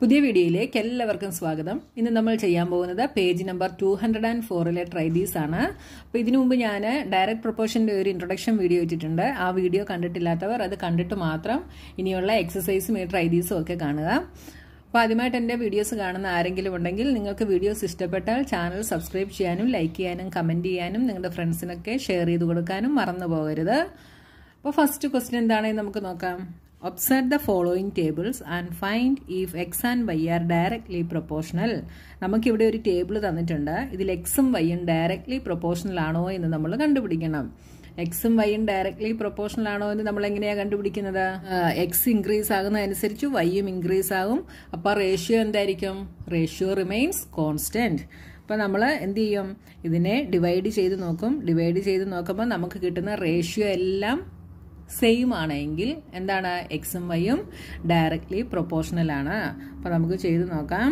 പുതിയ വീഡിയോയിലേക്ക് എല്ലാവർക്കും സ്വാഗതം ഇന്ന് നമ്മൾ ചെയ്യാൻ പോകുന്നത് page number two hundred and ഫോറിലെ ട്രൈബീസ് ആണ് അപ്പോൾ ഇതിനു മുമ്പ് ഞാൻ ഡയറക്റ്റ് പ്രൊപ്പോഷൻ്റെ ഒരു ഇൻട്രൊഡക്ഷൻ വീഡിയോ വെച്ചിട്ടുണ്ട് ആ വീഡിയോ കണ്ടിട്ടില്ലാത്തവർ അത് കണ്ടിട്ട് മാത്രം ഇനിയുള്ള എക്സസൈസും ഈ ട്രൈബീസും ഒക്കെ കാണുക അപ്പോൾ ആദ്യമായിട്ട് എൻ്റെ വീഡിയോസ് കാണുന്ന ആരെങ്കിലും ഉണ്ടെങ്കിൽ നിങ്ങൾക്ക് വീഡിയോസ് ഇഷ്ടപ്പെട്ടാൽ ചാനൽ സബ്സ്ക്രൈബ് ചെയ്യാനും ലൈക്ക് ചെയ്യാനും കമൻറ്റ് ചെയ്യാനും നിങ്ങളുടെ ഫ്രണ്ട്സിനൊക്കെ ഷെയർ ചെയ്ത് കൊടുക്കാനും മറന്നു പോകരുത് അപ്പോൾ ഫസ്റ്റ് ക്വസ്റ്റ്യൻ എന്താണെന്ന് നമുക്ക് നോക്കാം observe the following tables and find if X and Y are directly proportional നമുക്കിവിടെ ഒരു ടേബിൾ തന്നിട്ടുണ്ട് ഇതിൽ എക്സും വൈയും ഡയറക്ട്ലി പ്രൊപ്പോർഷണൽ ആണോ എന്ന് നമ്മൾ കണ്ടുപിടിക്കണം എക്സും വൈയും ഡയറക്ട്ലി പ്രൊപ്പോർഷണൽ ആണോ എന്ന് നമ്മൾ എങ്ങനെയാണ് കണ്ടുപിടിക്കുന്നത് എക്സ് ഇൻക്രീസ് ആകുന്നതനുസരിച്ച് വൈയും ഇൻക്രീസ് ആകും അപ്പോൾ റേഷ്യോ എന്തായിരിക്കും റേഷ്യോ റിമെയിൻസ് കോൺസ്റ്റന്റ് അപ്പോൾ നമ്മൾ എന്ത് ചെയ്യും ഇതിനെ ഡിവൈഡ് ചെയ്ത് നോക്കും ഡിവൈഡ് ചെയ്ത് നോക്കുമ്പോൾ നമുക്ക് കിട്ടുന്ന റേഷ്യോ എല്ലാം സെയിം ആണെങ്കിൽ എന്താണ് എക്സും വൈയും ഡയറക്ട്ലി ആണ് അപ്പോൾ നമുക്ക് ചെയ്ത് നോക്കാം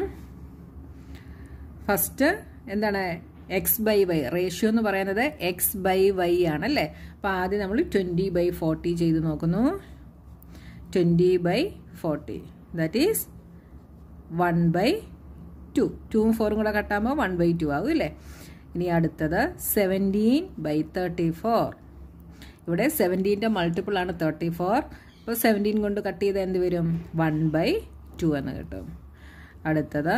ഫസ്റ്റ് എന്താണ് എക്സ് ബൈ വൈ റേഷ്യോ എന്ന് പറയുന്നത് എക്സ് ബൈ വൈ ആണല്ലേ അപ്പം ആദ്യം നമ്മൾ ട്വൻറ്റി ബൈ ഫോർട്ടി ചെയ്ത് നോക്കുന്നു twenty by forty that is one by two ടൂവും ഫോറും കൂടെ കട്ടാകുമ്പോൾ വൺ ബൈ ടു ആകും അല്ലേ ഇനി അടുത്തത് സെവൻറ്റീൻ ബൈ തേർട്ടി ഫോർ ഇവിടെ സെവൻറ്റീൻ്റെ മൾട്ടിപ്പിൾ ആണ് തേർട്ടി ഫോർ അപ്പോൾ സെവൻറ്റീൻ കൊണ്ട് കട്ട് ചെയ്താൽ എന്ത് വരും വൺ ബൈ ടു എന്ന് കിട്ടും അടുത്തത്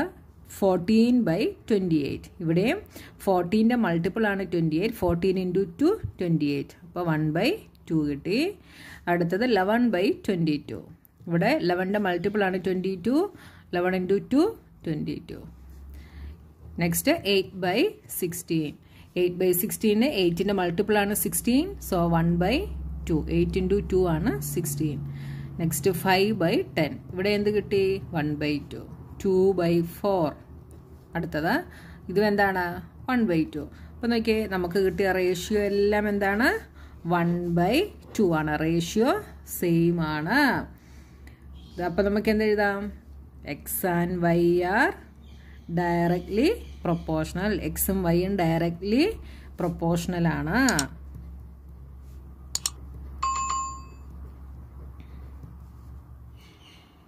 ഫോർട്ടീൻ ബൈ ട്വൻറ്റി എയ്റ്റ് ഇവിടെയും ഫോർട്ടീൻ്റെ മൾട്ടിപ്പിൾ ആണ് twenty eight fourteen into two twenty eight അപ്പോൾ വൺ ബൈ ടു കിട്ടി അടുത്തത് ലെവൻ ബൈ ട്വൻറ്റി ടു ഇവിടെ ലെവൻ്റെ മൾട്ടിപ്പിൾ ആണ് twenty two eleven into two twenty two next eight by sixteen eight by സിക്സ്റ്റീന് എയ്റ്റിൻ്റെ മൾട്ടിപ്പിൾ ആണ് sixteen so one by two eight into two ആണ് sixteen next five by ten ഇവിടെ എന്ത് കിട്ടി one by two two by four അടുത്തത് ഇതും എന്താണ് വൺ ബൈ ടു അപ്പം നോക്കിയേ നമുക്ക് കിട്ടിയ റേഷ്യോ എല്ലാം എന്താണ് വൺ ബൈ ടു ആണ് റേഷ്യോ സെയിം ആണ് അപ്പം നമുക്ക് എന്ത് എഴുതാം X and Y are directly proportional എക്സും വൈയും ഡയറക്റ്റ്ലി ആണ്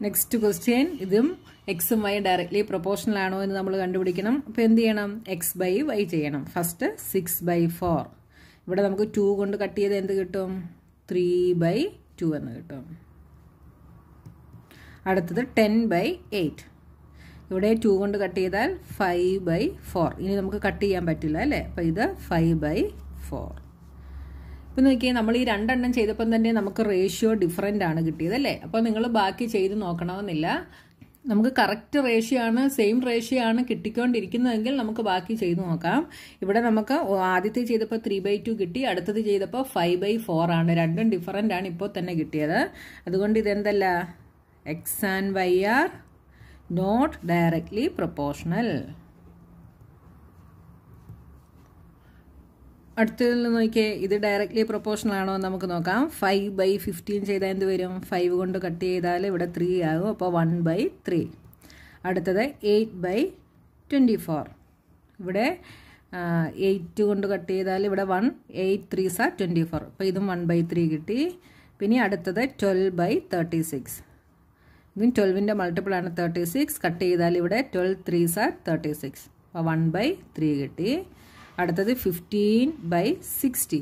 നെക്സ്റ്റ് ക്വസ്റ്റ്യൻ ഇതും എക്സും വൈ ഡയറക്ട്ലി പ്രൊപ്പോർഷണൽ ആണോ എന്ന് നമ്മൾ കണ്ടുപിടിക്കണം അപ്പോൾ എന്ത് ചെയ്യണം എക്സ് ബൈ വൈ ചെയ്യണം ഫസ്റ്റ് സിക്സ് ബൈ ഫോർ ഇവിടെ നമുക്ക് ടു കൊണ്ട് കട്ട് ചെയ്ത് എന്ത് കിട്ടും ത്രീ ബൈ ടു എന്ന് കിട്ടും അടുത്തത് ടെൻ ബൈ എയ്റ്റ് ഇവിടെ ടു കൊണ്ട് കട്ട് ചെയ്താൽ ഫൈവ് ബൈ ഫോർ ഇനി നമുക്ക് കട്ട് ചെയ്യാൻ പറ്റില്ല അല്ലേ അപ്പോൾ ഇത് ഫൈവ് ബൈ ഫോർ ഇപ്പം നോക്കിയാൽ നമ്മൾ ഈ രണ്ടെണ്ണം ചെയ്തപ്പം തന്നെ നമുക്ക് റേഷ്യോ ഡിഫറൻ്റ് ആണ് കിട്ടിയത് അല്ലേ അപ്പോൾ നിങ്ങൾ ബാക്കി ചെയ്ത് നോക്കണമെന്നില്ല നമുക്ക് കറക്റ്റ് റേഷ്യോ ആണ് സെയിം റേഷ്യോ ആണ് കിട്ടിക്കൊണ്ടിരിക്കുന്നതെങ്കിൽ നമുക്ക് ബാക്കി ചെയ്തു നോക്കാം ഇവിടെ നമുക്ക് ആദ്യത്തെ ചെയ്തപ്പോൾ ത്രീ ബൈ ടു കിട്ടി അടുത്തത് ചെയ്തപ്പോൾ ഫൈവ് ബൈ ഫോർ ആണ് രണ്ടും ഡിഫറൻ്റ് ആണ് ഇപ്പോൾ തന്നെ കിട്ടിയത് അതുകൊണ്ട് ഇതെന്തല്ല X and Y are not directly proportional അടുത്തതിൽ നോക്കിയേ ഇത് ഡയറക്റ്റ്ലി പ്രൊപ്പോർഷണൽ ആണോ എന്ന് നമുക്ക് നോക്കാം ഫൈവ് ബൈ ഫിഫ്റ്റീൻ ചെയ്താൽ എന്ത് വരും ഫൈവ് കൊണ്ട് കട്ട് ചെയ്താൽ ഇവിടെ ത്രീ ആകും അപ്പോൾ വൺ ബൈ ത്രീ അടുത്തത് എയ്റ്റ് ബൈ ട്വൻറ്റി ഫോർ ഇവിടെ എയ്റ്റ് കൊണ്ട് കട്ട് ചെയ്താൽ ഇവിടെ വൺ എയ്റ്റ് ത്രീ സാ ട്വൻറ്റി ഫോർ അപ്പോൾ ഇതും വൺ ബൈ ത്രീ കിട്ടി പിന്നെ അടുത്തത് ട്വൽവ് ബൈ തേർട്ടി സിക്സ് ഇതും ട്വൽവിൻ്റെ മൾട്ടിപ്പിൾ ആണ് തേർട്ടി സിക്സ് കട്ട് ചെയ്താൽ ഇവിടെ ട്വൽവ് ത്രീ സാ തേർട്ടി സിക്സ് അപ്പോൾ വൺ ബൈ ത്രീ കിട്ടി അടുത്തത് ഫിഫ്റ്റീൻ ബൈ സിക്സ്റ്റി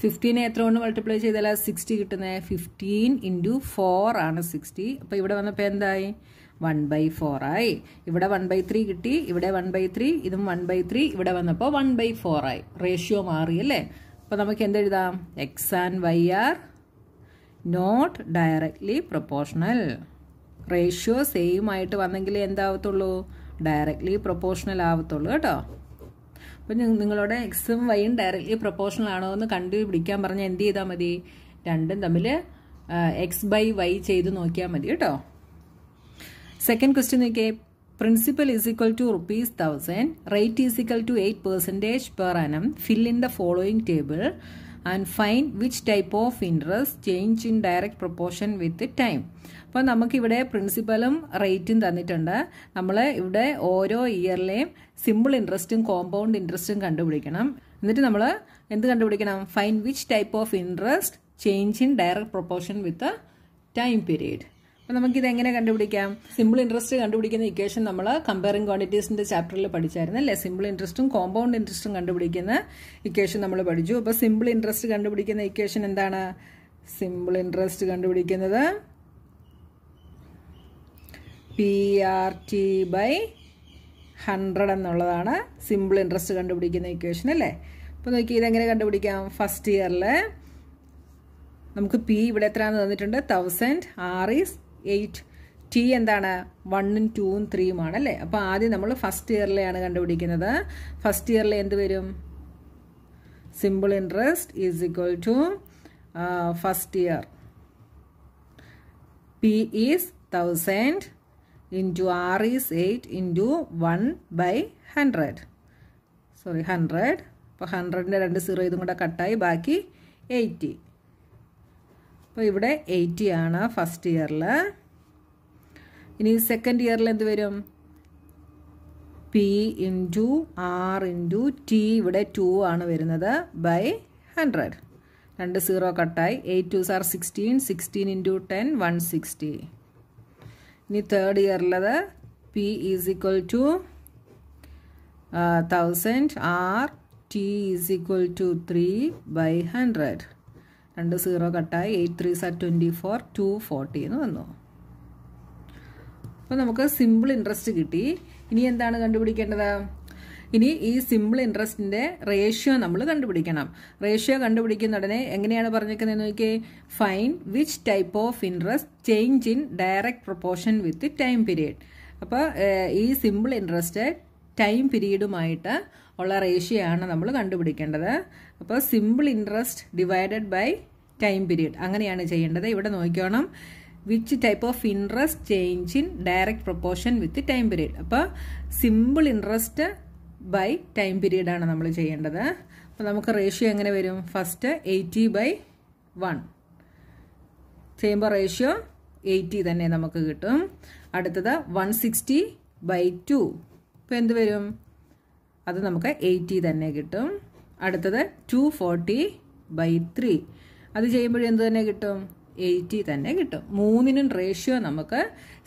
ഫിഫ്റ്റീനെ എത്ര കൊണ്ട് മൾട്ടിപ്ലൈ ചെയ്താലാ സിക്സ്റ്റി കിട്ടുന്നത് ഫിഫ്റ്റീൻ ഇൻറ്റു ഫോർ ആണ് സിക്സ്റ്റി അപ്പോൾ ഇവിടെ വന്നപ്പോൾ എന്തായി വൺ ബൈ ഫോറായി ഇവിടെ വൺ ബൈ ത്രീ കിട്ടി ഇവിടെ വൺ ബൈ ത്രീ ഇതും വൺ ബൈ ത്രീ ഇവിടെ വന്നപ്പോൾ വൺ ബൈ ഫോറായി റേഷ്യോ മാറി അല്ലേ അപ്പോൾ നമുക്ക് എന്തെഴുതാം X and Y are not directly proportional ratio same ആയിട്ട് വന്നെങ്കിൽ എന്താവത്തുള്ളൂ ഡയറക്റ്റ്ലി പ്രൊപ്പോർഷണൽ ആവത്തുള്ളൂ കേട്ടോ അപ്പം നിങ്ങളുടെ എക്സും വൈയും ഡയറക്റ്റ്ലി പ്രൊപ്പോർഷണൽ ആണോ എന്ന് കണ്ടുപിടിക്കാൻ പറഞ്ഞാൽ എന്ത് ചെയ്താൽ മതി രണ്ടും തമ്മിൽ എക്സ് ബൈ വൈ ചെയ്ത് നോക്കിയാൽ മതി കേട്ടോ സെക്കൻഡ് ക്വസ്റ്റ്യൻ നോക്കിയേ principal is equal to rupees thousand rate is equal to eight percentage per annum fill in the following table and find which type of interest change in direct proportion with time അപ്പോൾ നമുക്കിവിടെ പ്രിൻസിപ്പലും റേറ്റും തന്നിട്ടുണ്ട് നമ്മൾ ഇവിടെ ഓരോ ഇയറിലെയും simple ഇൻട്രസ്റ്റും compound ഇൻട്രസ്റ്റും കണ്ടുപിടിക്കണം എന്നിട്ട് നമ്മൾ എന്ത് കണ്ടുപിടിക്കണം find which type of interest change in direct proportion with time period നമുക്ക് ഇത് എങ്ങനെ കണ്ടുപിടിക്കാം സിമ്പിൾ ഇൻട്രസ്റ്റ് കണ്ടുപിടിക്കുന്ന ഇക്വേഷൻ നമ്മൾ കമ്പയറിംഗ് ക്വാണ്ടിറ്റീസിന്റെ ചാപ്റ്ററിൽ പഠിച്ചായിരുന്നു അല്ലെ സിമ്പിൾ ഇൻട്രസ്റ്റും കോമ്പൗണ്ട് ഇൻട്രസ്റ്റും കണ്ടുപിടിക്കുന്ന ഇക്വേഷൻ നമ്മൾ പഠിച്ചു അപ്പോൾ സിമ്പിൾ ഇൻട്രസ്റ്റ് കണ്ടുപിടിക്കുന്ന ഇക്വേഷൻ എന്താണ് സിമ്പിൾ ഇൻട്രസ്റ്റ് കണ്ടുപിടിക്കുന്നത് P R T by hundred എന്നുള്ളതാണ് സിമ്പിൾ ഇൻട്രസ്റ്റ് കണ്ടുപിടിക്കുന്ന ഇക്വേഷൻ അല്ലേ അപ്പോൾ നോക്കി ഇതെങ്ങനെ കണ്ടുപിടിക്കാം ഫസ്റ്റ് ഇയറിൽ നമുക്ക് പി ഇവിടെ എത്രയാണെന്ന് തന്നിട്ടുണ്ട് thousand R is eight T എന്താണ് വണ്ണും ടൂവും ത്രീയുമാണ് അല്ലേ അപ്പോൾ ആദ്യം നമ്മൾ ഫസ്റ്റ് ഇയറിലെയാണ് കണ്ടുപിടിക്കുന്നത് ഫസ്റ്റ് ഇയറിൽ എന്ത് വരും simple interest is equal to first year P is thousand into R is eight into one by hundred sorry hundred അപ്പോൾ ഹൺഡ്രഡിൻ്റെ രണ്ട് സീറോ ഇതും കൂടെ കട്ടായി ബാക്കി എയ്റ്റി അപ്പോൾ ഇവിടെ എയ്റ്റി ആണ് ഫസ്റ്റ് ഇയറിൽ ഇനി സെക്കൻഡ് ഇയറിൽ എന്ത് വരും P into R into T ഇവിടെ ടു ആണ് വരുന്നത് ബൈ ഹൺഡ്രഡ് രണ്ട് സീറോ കട്ടായി eight two are sixteen sixteen into ten one sixty ഇനി തേർഡ് ഇയറിലത് P is equal to thousand R T is equal to three by hundred രണ്ട് zero കട്ടായി eight three സാറ്റ് ട്വൻറ്റി ഫോർ ടു ഫോർട്ടി എന്ന് വന്നു അപ്പോൾ നമുക്ക് സിമ്പിൾ ഇൻട്രസ്റ്റ് കിട്ടി ഇനി എന്താണ് കണ്ടുപിടിക്കേണ്ടത് ഇനി ഈ സിമ്പിൾ ഇൻട്രസ്റ്റിൻ്റെ റേഷ്യോ നമ്മൾ കണ്ടുപിടിക്കണം റേഷ്യോ കണ്ടുപിടിക്കുന്ന ഉടനെ എങ്ങനെയാണ് പറഞ്ഞിരിക്കുന്നത് നോക്കിയേ find which type of interest change in direct proportion with time period അപ്പോൾ ഈ സിമ്പിൾ ഇൻട്രസ്റ്റ് ടൈം പീരീഡുമായിട്ട് ഉള്ള റേഷ്യോ ആണ് നമ്മൾ കണ്ടുപിടിക്കേണ്ടത് അപ്പോൾ simple interest divided by time period അങ്ങനെയാണ് ചെയ്യേണ്ടത് ഇവിടെ നോക്കിക്കോണം which type of interest change in direct proportion with time period അപ്പോൾ സിമ്പിൾ ഇൻട്രസ്റ്റ് ബൈ ടൈം പീരീഡാണ് നമ്മൾ ചെയ്യേണ്ടത് അപ്പോൾ നമുക്ക് റേഷ്യോ എങ്ങനെ വരും ഫസ്റ്റ് എയ്റ്റി ബൈ വൺ ചെയ്യുമ്പോൾ റേഷ്യോ എയ്റ്റി തന്നെ നമുക്ക് കിട്ടും അടുത്തത് വൺ സിക്സ്റ്റി ബൈ ടു ഇപ്പോൾ എന്ത് വരും അത് നമുക്ക് എയ്റ്റി തന്നെ കിട്ടും അടുത്തത് ടു ഫോർട്ടി ബൈ ത്രീ അത് ചെയ്യുമ്പോഴും എന്ത് തന്നെ കിട്ടും എയ്റ്റി തന്നെ കിട്ടും മൂന്നിനും റേഷ്യോ നമുക്ക്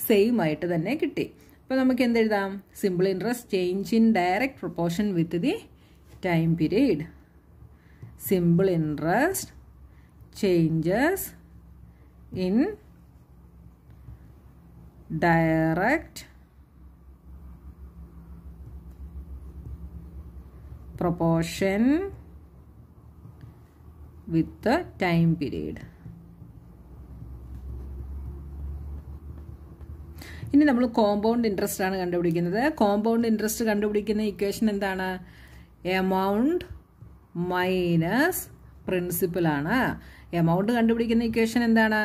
സെയിം ആയിട്ട് തന്നെ കിട്ടി അപ്പം നമുക്ക് എന്തെഴുതാം simple interest change in direct proportion with the time period simple interest changes in direct proportion with the time period. ഇനി നമ്മൾ കോമ്പൗണ്ട് ഇൻട്രസ്റ്റ് ആണ് കണ്ടുപിടിക്കുന്നത് കോമ്പൗണ്ട് ഇൻട്രസ്റ്റ് കണ്ടുപിടിക്കുന്ന ഇക്വേഷൻ എന്താണ് എമൗണ്ട് മൈനസ് പ്രിൻസിപ്പൽ ആണ് എമൗണ്ട് കണ്ടുപിടിക്കുന്ന ഇക്വേഷൻ എന്താണ്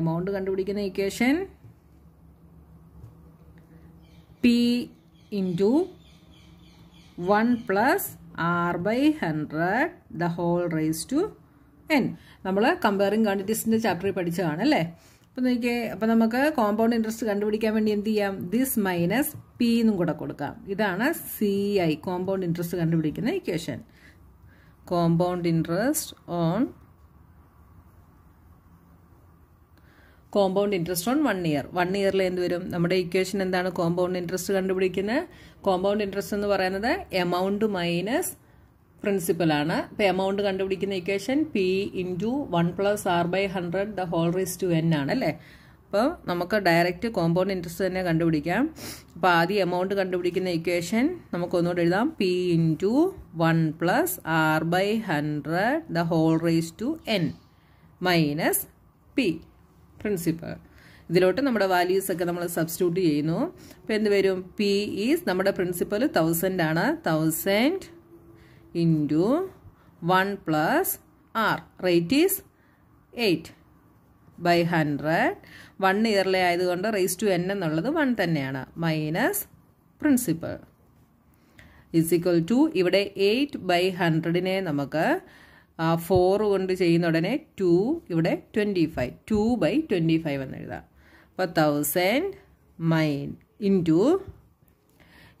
എമൗണ്ട് കണ്ടുപിടിക്കുന്ന equation P into one plus R by hundred the whole raise to N നമ്മൾ കമ്പയറിങ് ക്വാണ്ടിറ്റീസിൻ്റെ ചാപ്റ്ററിൽ പഠിച്ചതാണ് അല്ലേ അപ്പം നോക്കിയേ അപ്പം നമുക്ക് കോമ്പൗണ്ട് ഇൻട്രസ്റ്റ് കണ്ടുപിടിക്കാൻ വേണ്ടി എന്ത് ചെയ്യാം ദിസ് മൈനസ് പി എന്നും കൂടെ കൊടുക്കാം ഇതാണ് സി ഐ കോമ്പൗണ്ട് ഇൻട്രസ്റ്റ് കണ്ടുപിടിക്കുന്ന equation compound interest on compound interest on one year one ഇയറിൽ എന്ത് വരും നമ്മുടെ ഇക്വേഷൻ എന്താണ് കോമ്പൗണ്ട് ഇൻട്രസ്റ്റ് കണ്ടുപിടിക്കുന്നത് കോമ്പൗണ്ട് ഇൻട്രസ്റ്റ് എന്ന് പറയുന്നത് എമൗണ്ട് മൈനസ് പ്രിൻസിപ്പലാണ് ഇപ്പോൾ എമൗണ്ട് കണ്ടുപിടിക്കുന്ന equation P into one plus R by hundred the whole raise to N ആണ് അല്ലേ അപ്പോൾ നമുക്ക് ഡയറക്റ്റ് കോമ്പൗണ്ട് ഇൻട്രസ്റ്റ് തന്നെ കണ്ടുപിടിക്കാം അപ്പോൾ ആദ്യം എമൗണ്ട് കണ്ടുപിടിക്കുന്ന ഇക്വേഷൻ നമുക്കൊന്നുകൂടെ എഴുതാം P into one plus R by hundred the whole raise to N minus P principal ഇതിലോട്ട് നമ്മുടെ വാല്യൂസ് ഒക്കെ നമ്മൾ സബ്സ്റ്റിറ്റ്യൂട്ട് ചെയ്യുന്നു അപ്പോൾ എന്ത് വരും പി ഈസ് നമ്മുടെ പ്രിൻസിപ്പൽ തൗസൻഡ് ആണ് thousand into one plus R rate is eight by hundred one ഇയറിലെ ആയതുകൊണ്ട് റേസ് ടു എൻ എന്നുള്ളത് വൺ തന്നെയാണ് minus principal is equal to ഇവിടെ എയ്റ്റ് ബൈ ഹൺഡ്രഡിനെ നമുക്ക് ഫോർ കൊണ്ട് ചെയ്യുന്ന ഉടനെ ടു ഇവിടെ twenty five two by twenty five എന്ന് എഴുതാം അപ്പോൾ തൗസൻഡ് മൈൻ ഇൻ ടു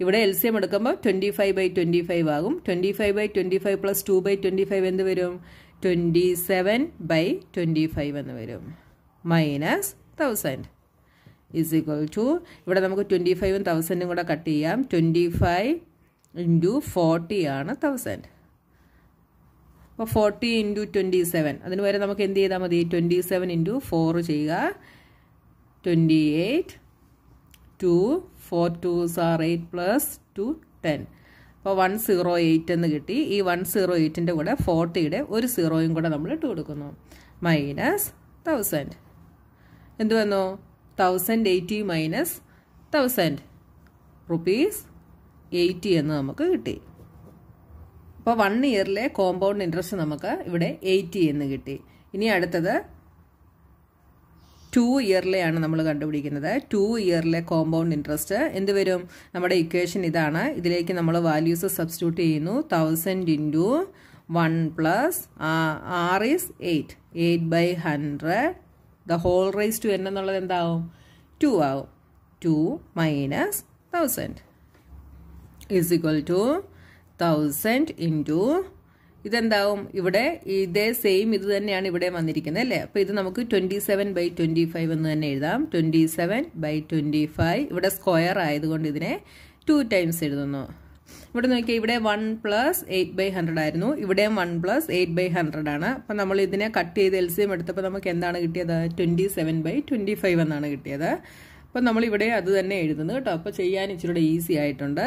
ഇവിടെ എൽ സി എം എടുക്കുമ്പോൾ twenty five by twenty five ആകും twenty five by twenty five plus two by twenty five എന്ത് വരും twenty seven by twenty five എന്ന് വരും minus thousand is equal to ഇവിടെ നമുക്ക് twenty ഫൈവും തൗസൻഡും കൂടെ കട്ട് ചെയ്യാം ട്വൻറ്റി ഫൈവ് ഇൻറ്റു ഫോർട്ടി ആണ് തൗസൻഡ് അപ്പോൾ ഫോർട്ടി ഇൻറ്റു ട്വൻറ്റി സെവൻ അതിന് വരെ നമുക്ക് എന്ത് ചെയ്താൽ മതി ട്വൻറ്റി സെവൻ ഇൻറ്റു ഫോർ ചെയ്യുക twenty eight two four two are eight plus two ten അപ്പോൾ വൺ സീറോ എയ്റ്റ് എന്ന് കിട്ടി ഈ വൺ സീറോ എയ്റ്റിൻ്റെ കൂടെ ഫോർട്ടിയുടെ ഒരു സീറോയും കൂടെ നമ്മൾ ഇട്ട് കൊടുക്കുന്നു മൈനസ് തൗസൻഡ് എന്ത് വന്നു thousand eighty minus thousand rupees eighty എന്ന് നമുക്ക് കിട്ടി അപ്പോൾ വൺ ഇയറിലെ കോമ്പൗണ്ട് ഇൻട്രസ്റ്റ് നമുക്ക് ഇവിടെ എയ്റ്റി എന്ന് കിട്ടി ഇനി അടുത്തത് ടു ഇയറിലെയാണ് നമ്മൾ കണ്ടുപിടിക്കുന്നത് ടു ഇയറിലെ കോമ്പൗണ്ട് ഇൻട്രസ്റ്റ് എന്ത് വരും നമ്മുടെ ഇക്വേഷൻ ഇതാണ് ഇതിലേക്ക് നമ്മൾ വാല്യൂസ് സബ്സ്റ്റിറ്റ്യൂട്ട് ചെയ്യുന്നു thousand into one plus R is eight eight by hundred the whole rise to N എന്നുള്ളത് എന്താവും ടു ആവും two minus thousand is equal to thousand into ഇതെന്താവും ഇവിടെ ഇതേ സെയിം ഇത് തന്നെയാണ് ഇവിടെ വന്നിരിക്കുന്നത് അല്ലേ അപ്പോൾ ഇത് നമുക്ക് twenty seven by twenty five എന്ന് തന്നെ എഴുതാം twenty seven by twenty five ഇവിടെ സ്ക്വയർ ആയതുകൊണ്ട് ഇതിനെ ടു ടൈംസ് എഴുതുന്നു ഇവിടെ നോക്കിയാൽ ഇവിടെ one plus eight by hundred ആയിരുന്നു ഇവിടെയും one plus eight by hundred ആണ് അപ്പം നമ്മൾ ഇതിനെ കട്ട് ചെയ്ത് എൽസിയം എടുത്തപ്പോൾ നമുക്ക് എന്താണ് കിട്ടിയത് twenty seven by twenty five എന്നാണ് കിട്ടിയത് അപ്പം നമ്മളിവിടെ അത് തന്നെ എഴുതുന്നു കേട്ടോ അപ്പോൾ ചെയ്യാൻ ഇച്ചിരി ഈസി ആയിട്ടുണ്ട്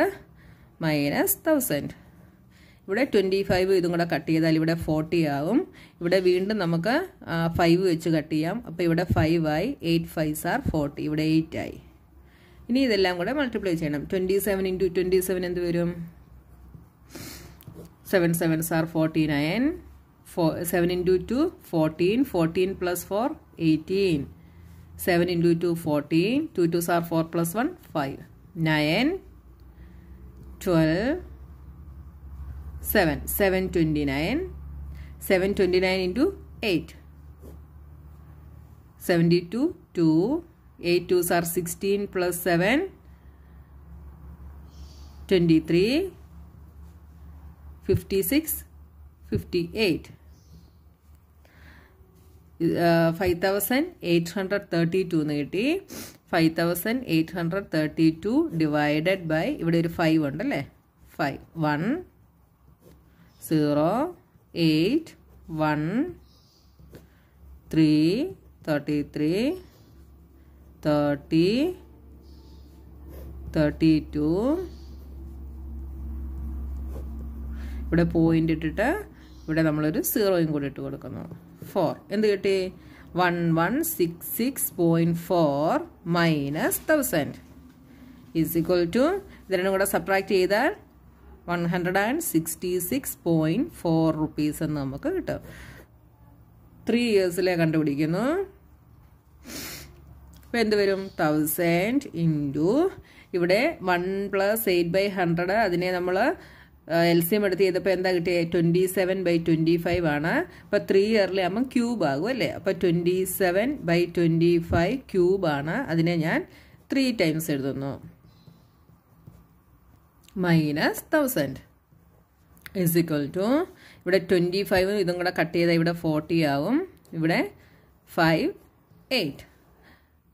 മൈനസ് തൗസൻഡ് ഇവിടെ ട്വൻറ്റി ഫൈവ് ഇതും കൂടെ കട്ട് ചെയ്താൽ ഇവിടെ ഫോർട്ടി ആവും ഇവിടെ വീണ്ടും നമുക്ക് ഫൈവ് വെച്ച് കട്ട് ചെയ്യാം അപ്പോൾ ഇവിടെ ഫൈവ് ആയി എയ്റ്റ് ഫൈവ് സാർ ഫോർട്ടി ഇവിടെ എയ്റ്റ് ആയി ഇനി ഇതെല്ലാം കൂടെ മൾട്ടിപ്ലൈ ചെയ്യണം twenty seven into twenty seven എന്ത് വരും seven seven are forty nine four seven into two fourteen fourteen plus four eighteen seven into two fourteen two two are four plus one five nine twelve 7. 729. 729 into 8. 72, 2. 8 2s are 16 plus 7. 23. 56. 58. Five thousand eight hundred thirty two എന്ന് കിട്ടി five thousand eight hundred thirty two divided by ഇവിടെ ഒരു five ഉണ്ടല്ലേ five one zero eight one three thirty three thirty thirty two ഇവിടെ point ഇട്ടിട്ട് ഇവിടെ നമ്മളൊരു സീറോയും കൂടി ഇട്ട് കൊടുക്കുന്നു ഫോർ എന്ത് കിട്ടി one one six six point four minus thousand is equal to ഇത് രണ്ടും കൂടെ സപ്രാക്ട് ചെയ്താൽ one hundred and sixty six point four rupees എന്ന് നമുക്ക് കിട്ടും ത്രീ ഇയേഴ്സിലെ കണ്ടുപിടിക്കുന്നു ഇപ്പം എന്ത് വരും തൗസൻഡ് ഇൻറ്റു ഇവിടെ one plus eight by hundred അതിനെ നമ്മൾ എൽ സി എം എടുത്ത് ചെയ്തപ്പോൾ എന്താ കിട്ടിയത് twenty seven by twenty five ആണ് അപ്പോൾ ത്രീ ഇയറിലെ ആകുമ്പം ക്യൂബ് ആകും അല്ലേ അപ്പോൾ twenty seven by twenty five ക്യൂബാണ് അതിനെ ഞാൻ ത്രീ ടൈംസ് എഴുതുന്നു minus thousand is equal to ഇവിടെ ട്വൻറ്റി ഫൈവ് ഇതും കൂടെ കട്ട് ചെയ്താൽ ഇവിടെ ഫോർട്ടി ആവും ഇവിടെ ഫൈവ് എയ്റ്റ്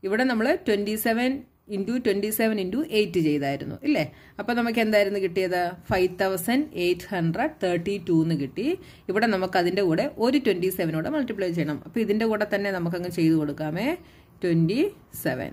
ഇവിടെ നമ്മൾ twenty seven into twenty seven into eight ചെയ്തായിരുന്നു ഇല്ലേ അപ്പോൾ നമുക്ക് എന്തായിരുന്നു കിട്ടിയത് five thousand eight hundred thirty two എന്ന് കിട്ടി ഇവിടെ നമുക്ക് അതിൻ്റെ കൂടെ ഒരു ട്വൻറ്റി സെവനോടെ മൾട്ടിപ്ലൈ ചെയ്യണം അപ്പോൾ ഇതിൻ്റെ കൂടെ തന്നെ നമുക്കങ്ങ് ചെയ്ത് കൊടുക്കാമേ twenty seven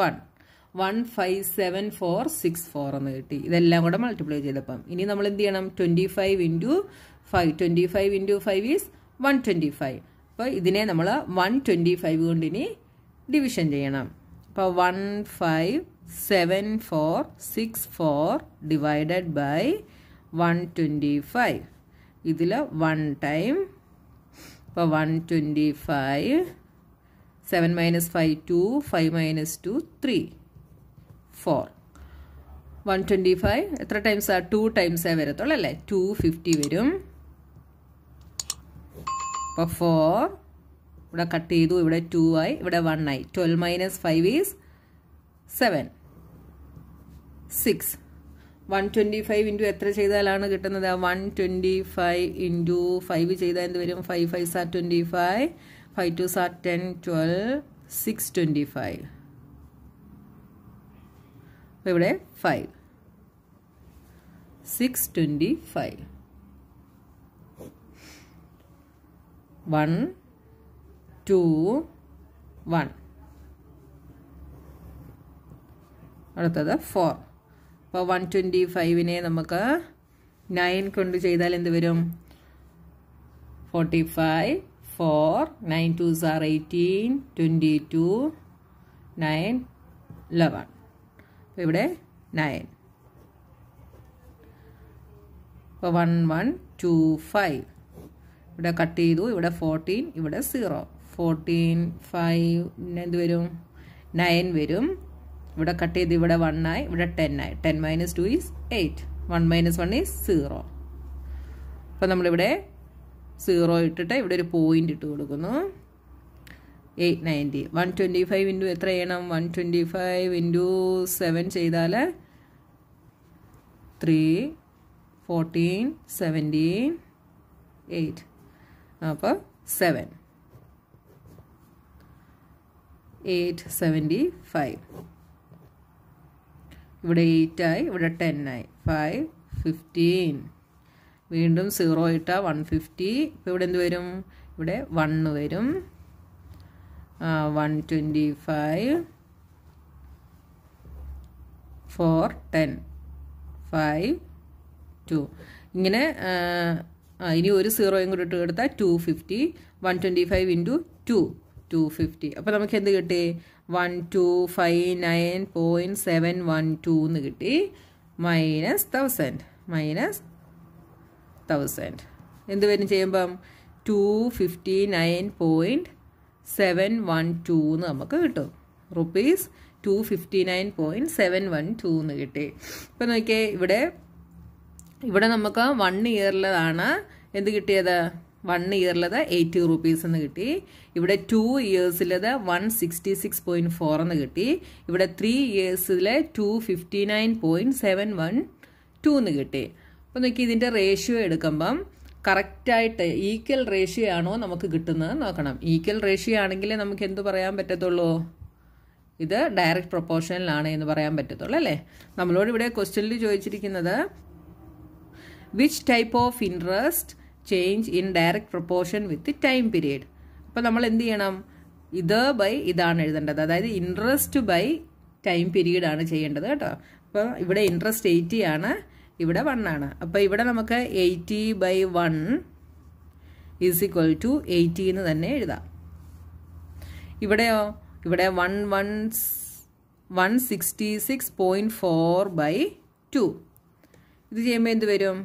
one one five seven four six four എന്ന് കിട്ടി ഇതെല്ലാം കൂടെ മൾട്ടിപ്ലൈ ചെയ്തപ്പം ഇനി നമ്മൾ എന്ത് ചെയ്യണം twenty five into five twenty five into five is one twenty five അപ്പോൾ ഇതിനെ നമ്മൾ വൺ ട്വൻറ്റി ഫൈവ് കൊണ്ട് ഇനി ഡിവിഷൻ ചെയ്യണം അപ്പോൾ one five seven four six four divided by one twenty five ഇതിൽ വൺ ടൈം ഇപ്പോൾ one twenty five seven minus five two five minus two three four one twenty five എത്ര ടൈംസാ to ടൈംസേ വരത്തുള്ളൂ അല്ലേ ടു ഫിഫ്റ്റി വരും അപ്പോൾ four ഇവിടെ cut ചെയ്തു ഇവിടെ ടു ആയി ഇവിടെ വൺ ആയി twelve minus five is seven six one twenty five into എത്ര ചെയ്താലാണ് കിട്ടുന്നത് one twenty five into five ചെയ്താൽ എന്ത് വരും five five are twenty five five two are ten twelve six twenty five അപ്പോൾ ഇവിടെ five six twenty five one two one അടുത്തത് four അപ്പോൾ വൺ ട്വൻറ്റി ഫൈവിനെ നമുക്ക് നയൻ കൊണ്ട് ചെയ്താൽ എന്ത് വരും ഫോർട്ടി ഫൈവ് 4, 9 twos are 18, 22, 9, 11. അപ്പോൾ ഇവിടെ നയൻ അപ്പോൾ വൺ വൺ ടു ഫൈവ് ഇവിടെ കട്ട് ചെയ്തു ഇവിടെ ഫോർട്ടീൻ ഇവിടെ സീറോ ഫോർട്ടീൻ ഫൈവ് പിന്നെ എന്ത് വരും നയൻ വരും ഇവിടെ കട്ട് ചെയ്ത് ഇവിടെ വൺ ആയി ഇവിടെ ടെൻ ആയി ten minus two is eight one minus one is zero അപ്പോൾ നമ്മളിവിടെ സീറോ ഇട്ടിട്ട് ഇവിടെ ഒരു പോയിന്റ് ഇട്ട് കൊടുക്കുന്നു eight ninety one twenty five into എത്ര ചെയ്യണം one twenty five into seven ചെയ്താൽ ത്രീ ഫോർട്ടീൻ സെവൻറ്റീൻ എയ്റ്റ് അപ്പോൾ സെവൻ എയ്റ്റ് സെവൻറ്റി ഫൈവ് ഇവിടെ എയ്റ്റായി ഇവിടെ ടെന്നായി ഫൈവ് ഫിഫ്റ്റീൻ വീണ്ടും സീറോ ഇട്ട വൺ ഫിഫ്റ്റി ഇപ്പോൾ ഇവിടെ എന്ത് വരും ഇവിടെ വണ്ണ് വരും one twenty five four ten five to ഇങ്ങനെ ഇനി ഒരു സീറോയും കൂടി ഇട്ട് കൊടുത്താൽ two fifty one twenty five into two two fifty അപ്പോൾ നമുക്ക് എന്ത് കിട്ടി one two five nine point seven one two എന്ന് കിട്ടി മൈനസ് തൗസൻഡ് മൈനസ് തൗസൻഡ് എന്ത് വരും ചെയ്യുമ്പം two fifty nine point seven one two എന്ന് നമുക്ക് കിട്ടും rupees two fifty nine point seven one two എന്ന് കിട്ടി ഇപ്പം നോക്കിയേ ഇവിടെ ഇവിടെ നമുക്ക് വൺ ഇയറിലതാണ് എന്ത് കിട്ടിയത് വൺ ഇയറിലത് എയ്റ്റി റുപ്പീസ് എന്ന് കിട്ടി ഇവിടെ ടു ഇയേഴ്സിലത് one sixty six point four എന്ന് കിട്ടി ഇവിടെ ത്രീ ഇയേഴ്സിലെ two fifty nine point seven one two എന്ന് കിട്ടി അപ്പം നോക്കി ഇതിൻ്റെ റേഷ്യോ എടുക്കുമ്പം കറക്റ്റായിട്ട് ഈക്വൽ റേഷ്യോ ആണോ നമുക്ക് കിട്ടുന്നത് നോക്കണം ഈക്വൽ റേഷ്യോ ആണെങ്കിൽ നമുക്ക് എന്ത് പറയാൻ പറ്റത്തുള്ളൂ ഇത് ഡയറക്റ്റ് പ്രൊപ്പോർഷനിലാണ് എന്ന് പറയാൻ പറ്റത്തുള്ളൂ അല്ലേ നമ്മളോട് ഇവിടെ ക്വസ്റ്റ്യനിൽ ചോദിച്ചിരിക്കുന്നത് which type of interest change in direct proportion with time period അപ്പോൾ നമ്മൾ എന്ത് ചെയ്യണം ഇത് ബൈ ഇതാണ് എഴുതേണ്ടത് അതായത് ഇൻട്രസ്റ്റ് ബൈ ടൈം പീരീഡാണ് ആണ് ചെയ്യേണ്ടത് കേട്ടോ അപ്പോൾ ഇവിടെ ഇൻട്രസ്റ്റ് എയ്റ്റി ആണ് ഇവിടെ വണ്ണാണ് ആണ് അപ്പോൾ ഇവിടെ നമുക്ക് eighty by one is equal to eighty എന്ന് തന്നെ എഴുതാം ഇവിടെയോ ഇവിടെ one one one sixty six point four by two ഇത് ചെയ്യുമ്പോൾ എന്ത് വരും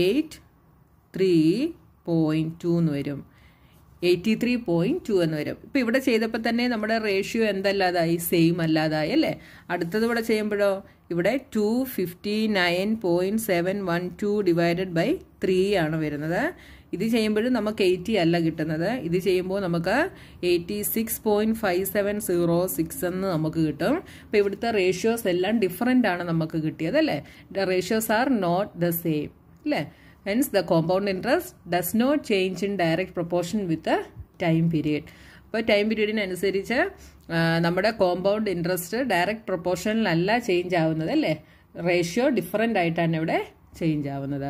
എയ്റ്റ് ത്രീ പോയിൻറ്റ് ടു എന്ന് വരും എയ്റ്റി ത്രീ പോയിന്റ് ടു എന്ന് വരും ഇപ്പം ഇവിടെ ചെയ്തപ്പോൾ തന്നെ നമ്മുടെ റേഷ്യോ എന്തല്ലാതായി സെയിം അല്ലാതായി അല്ലേ അടുത്തത് ഇവിടെ ചെയ്യുമ്പോഴോ ഇവിടെ two fifty nine point seven one two divided by three ആണ് വരുന്നത് ഇത് ചെയ്യുമ്പോഴും നമുക്ക് എയ്റ്റി അല്ല കിട്ടുന്നത് ഇത് ചെയ്യുമ്പോൾ നമുക്ക് eighty six point five seven zero six എന്ന് നമുക്ക് കിട്ടും അപ്പോൾ ഇവിടുത്തെ റേഷ്യോസ് എല്ലാം ഡിഫറെൻ്റ് ആണ് നമുക്ക് കിട്ടിയത് അല്ലേ ratios are not the same അല്ലേ hence the compound interest does not change in direct proportion with the time period അപ്പോൾ ടൈം പീരീഡിനനുസരിച്ച് നമ്മുടെ കോമ്പൗണ്ട് ഇൻട്രസ്റ്റ് ഡയറക്റ്റ് പ്രൊപ്പോർഷനിലല്ല ചേഞ്ച് ആവുന്നത് അല്ലേ റേഷ്യോ ഡിഫറൻ്റ് ആയിട്ടാണ് ഇവിടെ ചേഞ്ച് ആവുന്നത്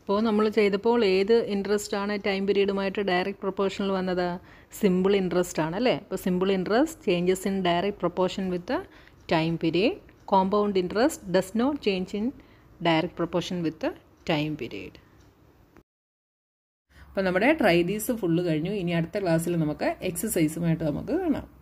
അപ്പോൾ നമ്മൾ ചെയ്തപ്പോൾ ഏത് ഇൻട്രസ്റ്റ് ആണ് ടൈം പീരീഡുമായിട്ട് ഡയറക്റ്റ് പ്രൊപ്പോർഷനിൽ വന്നത് സിമ്പിൾ ഇൻട്രസ്റ്റ് ആണ് അല്ലേ അപ്പോൾ simple interest changes in direct proportion with time period compound interest does not change in direct proportion with time period അപ്പോൾ നമ്മുടെ ട്രൈ ദീസ് ഫുള്ള് കഴിഞ്ഞു ഇനി അടുത്ത ക്ലാസ്സിൽ നമുക്ക് എക്സസൈസുമായിട്ട് നമുക്ക് കാണാം